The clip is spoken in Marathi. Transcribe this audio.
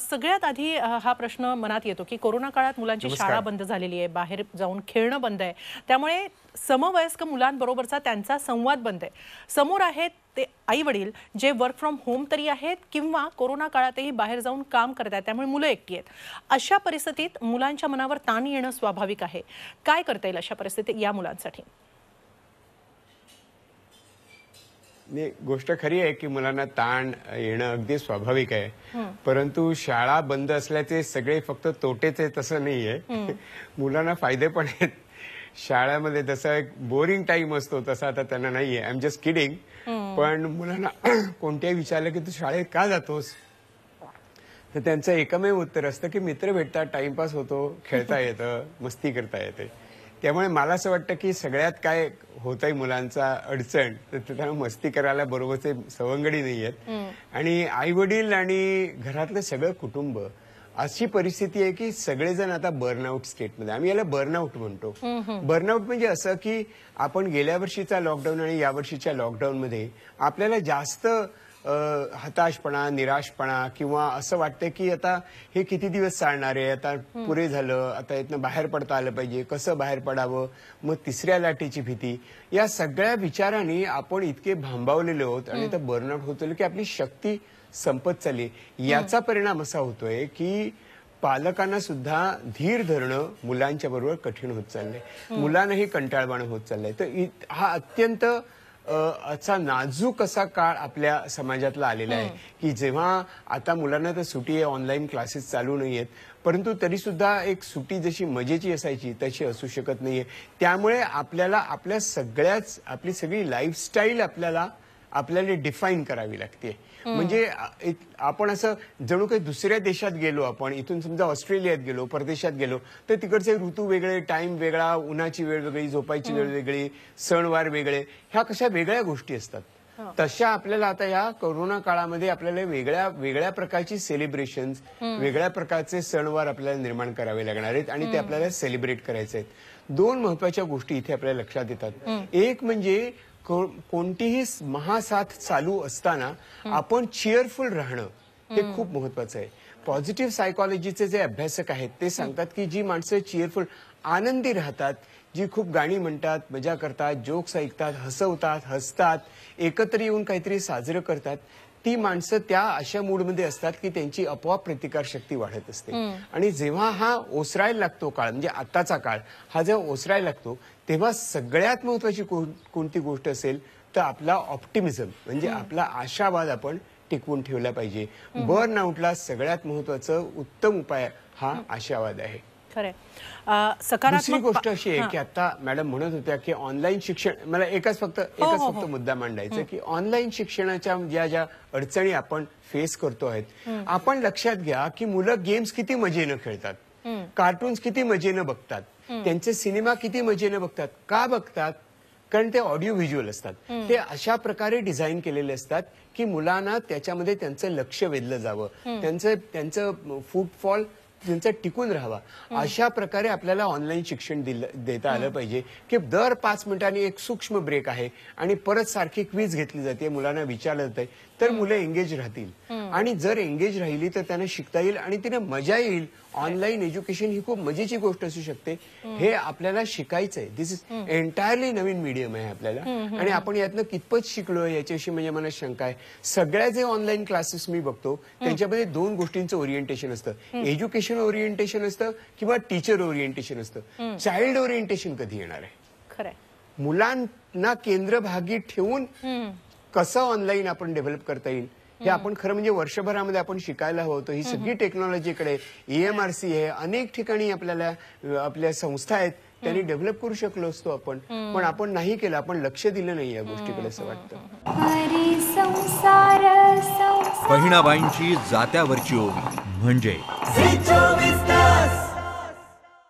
सगळ्यात आधी हा प्रश्न मनात येतो की कोरोना काळात मुलांची शाळा बंद झालेली आहे बाहेर जाऊन खेळणं बंद आहे त्यामुळे समवयस्क मुलांबरोबरचा त्यांचा संवाद बंद आहे समोर आहेत ते आई वडील जे वर्क फ्रॉम होम तरी आहेत किंवा कोरोना काळातही बाहेर जाऊन काम करत आहेत त्यामुळे मुलं एकटी आहेत अशा परिस्थितीत मुलांच्या मनावर ताण येणं स्वाभाविक आहे काय करता येईल अशा परिस्थितीत या मुलांसाठी गोष्ट खरी आहे की मुलांना ताण येणं अगदी स्वाभाविक आहे परंतु शाळा बंद असल्याचे सगळे फक्त तोटेच आहे तसं नाहीये मुलांना फायदे पण आहेत शाळेमध्ये जसा एक बोरिंग टाइम असतो तसा आता त्यांना नाहीये आय एम जस्ट किडिंग पण मुलांना कोणत्याही विचारलं की तू शाळेत का जातोस तर त्यांचं एकमेव उत्तर असतं की मित्र भेटतात टाइमपास होतो खेळता येतं मस्ती करता येते त्यामुळे मला असं वाटतं की सगळ्यात काय होत आहे मुलांचा अडचण तर त्यांना मस्ती करायला बरोबरचे सवंगडी नाही आहेत आणि आई वडील आणि घरातलं सगळं कुटुंब अशी परिस्थिती आहे की सगळेजण आता बर्नआउट स्टेटमध्ये आम्ही याला बर्नआउट म्हणतो बर्नआउट म्हणजे असं की आपण गेल्या वर्षीचा लॉकडाऊन आणि यावर्षीच्या लॉकडाऊनमध्ये आपल्याला जास्त हताशपणा निराशपणा किंवा असं वाटतं की आता हे किती दिवस चालणार आहे आता पुरे झालं आता इथनं बाहेर पडता आलं पाहिजे कसं बाहेर पडावं मग तिसऱ्या लाटेची भीती या सगळ्या विचारांनी आपण इतके भांबावलेले आहोत आणि तर बर्नआउट होतो की आपली शक्ती संपत चालली याचा परिणाम असा होतोय की पालकांना सुद्धा धीर धरणं मुलांच्या बरोबर कठीण होत चाललंय मुलांनाही कंटाळवाणं होत चाललंय तर हा अत्यंत चा नाजूक असा काळ आपल्या समाजातला आलेला आहे की जेव्हा आता मुलांना तर सुटी आहे ऑनलाईन क्लासेस चालू नाही आहेत परंतु तरी सुद्धा एक सुटी जशी मजेची असायची तशी असू शकत नाहीये त्यामुळे आपल्याला आपल्या सगळ्याच आपली सगळी लाईफस्टाईल आपल्याला आपल्याला डिफाईन करावी लागते म्हणजे आपण असं जणू काही दुसऱ्या देशात गेलो आपण इथून समजा ऑस्ट्रेलियात गेलो परदेशात गेलो तर तिकडचे ऋतू वेगळे टाइम वेगळा उन्हाची वेळ वेगळी झोपायची वेळ वेगळी सणवार वेगळे ह्या कशा वेगळ्या गोष्टी असतात हो. तशा आपल्याला आता या कोरोना काळामध्ये आपल्याला वेगळ्या वेगळ्या प्रकारची सेलिब्रेशन वेगळ्या प्रकारचे सणवार आपल्याला निर्माण करावे लागणार आहेत आणि ते आपल्याला सेलिब्रेट करायचे आहेत दोन महत्वाच्या गोष्टी इथे आपल्याला लक्षात येतात एक म्हणजे कोणतीही महासाथ चालू असताना आपण चिअरफुल राहणं हे खूप महत्वाचं आहे पॉझिटिव्ह सायकॉलॉजीचे जे अभ्यासक आहेत ते सांगतात की जी माणसं चिअरफुल आनंदी राहतात जी खूप गाणी म्हणतात मजा करतात जोक्स ऐकतात हसवतात हसतात एकत्र येऊन काहीतरी साजरं करतात ती माणसं त्या अशा मूडमध्ये असतात की त्यांची आपोआप शक्ती वाढत असते आणि जेव्हा हा ओसरायला लागतो काळ म्हणजे आताचा काळ हा जेव्हा ओसरायला लागतो तेव्हा सगळ्यात महत्वाची कोणती गोष्ट असेल तर आपला ऑप्टिमिझम म्हणजे आपला आशावाद आपण टिकवून ठेवला पाहिजे बर्न आउटला सगळ्यात महत्वाचं उत्तम उपाय हा आशावाद आहे खरंय सकारात्मक गोष्ट अशी आहे की आता मॅडम म्हणत होत्या की ऑनलाईन शिक्षण मला एकच फक्त हो, एकच हो, फक्त हो. मुद्दा मांडायचा की ऑनलाईन शिक्षणाच्या ज्या ज्या अडचणी आपण फेस करतो आहेत आपण लक्षात घ्या की मुलं गेम्स किती मजेनं खेळतात कार्टून्स किती मजेनं बघतात त्यांचे सिनेमा किती मजेनं बघतात का बघतात कारण ते ऑडिओ व्हिज्युअल असतात ते अशा प्रकारे डिझाईन केलेले असतात की मुलांना त्याच्यामध्ये त्यांचं लक्ष वेधलं जावं त्यांचं त्यांचं फुटफॉल त्यांचा टिकून राहावा अशा प्रकारे आपल्याला ऑनलाईन शिक्षण देता आलं पाहिजे की दर पाच मिनिटांनी एक सूक्ष्म ब्रेक आहे आणि परत सारखी क्वीज घेतली जाते मुलांना विचारलं जाते तर मुलं एंगेज राहतील आणि जर एंगेज राहिली तर त्यांना शिकता येईल आणि तिने मजा येईल ऑनलाईन एज्युकेशन ही खूप मजेची गोष्ट असू शकते हे आपल्याला शिकायचं आहे दिस इज एंटायरली नवीन मीडियम आहे आपल्याला आणि आपण यातनं कितपत शिकलो याच्याशी म्हणजे मला शंका आहे सगळ्या जे ऑनलाईन क्लासेस मी बघतो त्यांच्यामध्ये दोन गोष्टींचं ओरिएंटेशन असतं एज्युकेशन एज्युकेशन ओरिएंटेशन असतं किंवा टीचर ओरिएंटेशन असतं चाइल्ड ओरिएंटेशन कधी येणार आहे मुलांना केंद्रभागी ठेवून कसं ऑनलाईन आपण डेव्हलप करता येईल हे आपण खरं म्हणजे वर्षभरामध्ये आपण शिकायला होतो ही सगळी टेक्नॉलॉजीकडे ईएमआरसी आहे अनेक ठिकाणी आपल्याला आपल्या संस्था आहेत त्यांनी डेव्हलप करू शकलो असतो आपण पण आपण नाही केलं आपण लक्ष दिलं नाही या गोष्टीकडे असं वाटतं बहिणाबाईंची जात्यावरची ओवी म्हणजे Sit me.